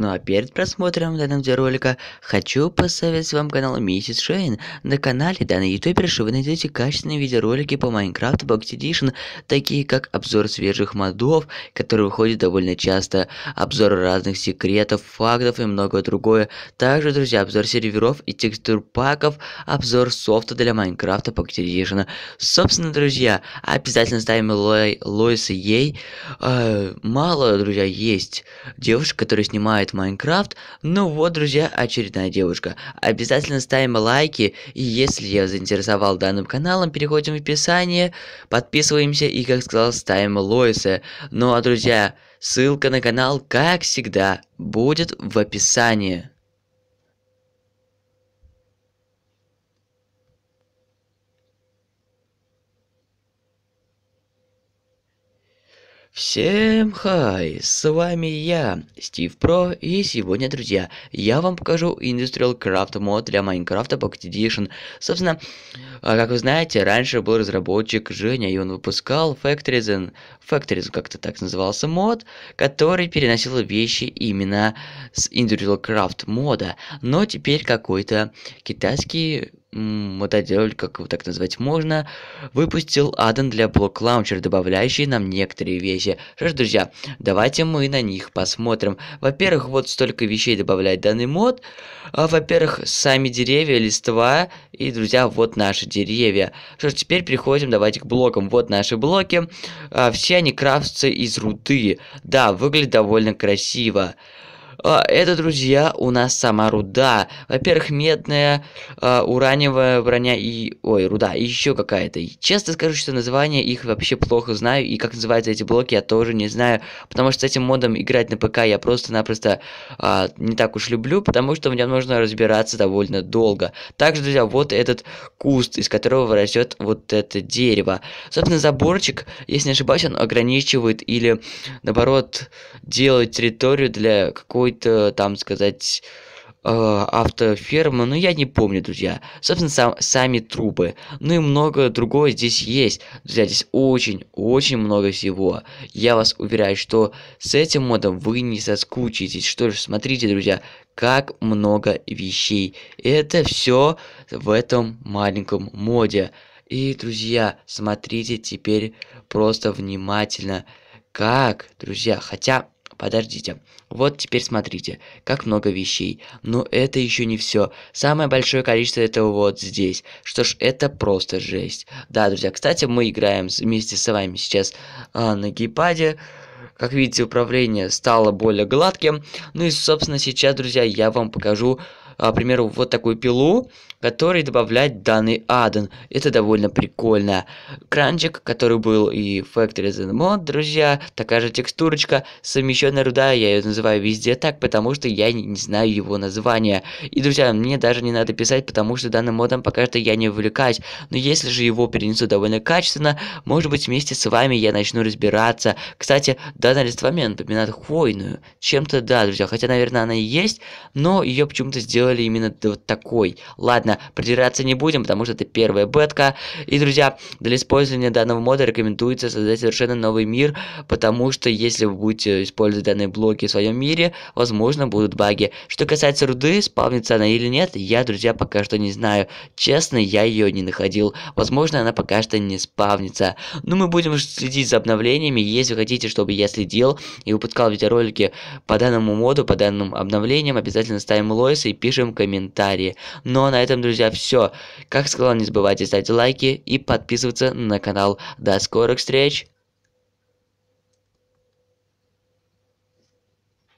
Ну а перед просмотром данного видеоролика хочу посоветовать вам канал Миссис Шейн. На канале данной ютуберши вы найдете качественные видеоролики по Майнкрафту Box Edition, такие как обзор свежих модов, которые выходят довольно часто, обзор разных секретов, фактов и многое другое. Также, друзья, обзор серверов и текстур паков, обзор софта для Майнкрафта Box Edition. Собственно, друзья, обязательно ставим Лой, Лойса ей. Э, мало, друзья, есть девушек, которые снимают играет в Майнкрафт. Ну вот, друзья, очередная девушка. Обязательно ставим лайки. И если я заинтересовал данным каналом, переходим в описание, подписываемся и, как сказал, ставим Лоиса. Ну а, друзья, ссылка на канал, как всегда, будет в описании. Всем хай, с вами я, Стив Про, и сегодня, друзья, я вам покажу Industrial Craft мод для Minecraft Pocket Edition. Собственно, а, как вы знаете, раньше был разработчик Женя, и он выпускал Factories, Factories как-то так назывался мод, который переносил вещи именно с Industrial Craft мода, но теперь какой-то китайский мотодель, как его так назвать можно, выпустил аддон для блок лаунчер, добавляющий нам некоторые вещи. Что ж, друзья, давайте мы на них посмотрим. Во-первых, вот столько вещей добавляет данный мод. А, Во-первых, сами деревья, листва и, друзья, вот наши деревья. Что ж, теперь переходим давайте к блокам. Вот наши блоки. А, все они крафтятся из руды. Да, выглядит довольно красиво. А, это, друзья, у нас сама руда. Во-первых, медная, а, ураневая броня и... Ой, руда, и еще какая-то. Честно скажу, что название их вообще плохо знаю, и как называются эти блоки, я тоже не знаю, потому что с этим модом играть на ПК я просто-напросто а, не так уж люблю, потому что мне нужно разбираться довольно долго. Также, друзья, вот этот куст, из которого растет вот это дерево. Собственно, заборчик, если не ошибаюсь, он ограничивает или, наоборот, делает территорию для какой какой-то, там сказать, э, автоферма, но ну, я не помню, друзья. Собственно, сам, сами трубы. Ну и много другого здесь есть. Друзья, здесь очень-очень много всего. Я вас уверяю, что с этим модом вы не соскучитесь. Что же, смотрите, друзья, как много вещей. Это все в этом маленьком моде. И, друзья, смотрите теперь просто внимательно. Как, друзья, хотя Подождите. Вот теперь смотрите, как много вещей. Но это еще не все. Самое большое количество этого вот здесь. Что ж, это просто жесть. Да, друзья, кстати, мы играем вместе с вами сейчас а, на гейпаде. Как видите, управление стало более гладким. Ну и, собственно, сейчас, друзья, я вам покажу а, к примеру, вот такую пилу, которой добавляет данный аден, Это довольно прикольно. Кранчик, который был и в Factory Zen Mod, друзья, такая же текстурочка, совмещенная руда, я ее называю везде так, потому что я не, не знаю его название. И, друзья, мне даже не надо писать, потому что данным модом пока что я не увлекаюсь. Но если же его перенесу довольно качественно, может быть, вместе с вами я начну разбираться. Кстати, данная листва мне напоминает хвойную. Чем-то да, друзья, хотя, наверное, она и есть, но ее почему-то сделали сделали именно вот такой. Ладно, продираться не будем, потому что это первая бетка. И, друзья, для использования данного мода рекомендуется создать совершенно новый мир, потому что если вы будете использовать данные блоки в своем мире, возможно, будут баги. Что касается руды, спавнится она или нет, я, друзья, пока что не знаю. Честно, я ее не находил. Возможно, она пока что не спавнится. Но ну, мы будем следить за обновлениями. Если хотите, чтобы я следил и выпускал видеоролики по данному моду, по данным обновлениям, обязательно ставим Лойса и пишем лучшем комментарии. Ну а на этом, друзья, все. Как сказал, не забывайте ставить лайки и подписываться на канал. До скорых встреч!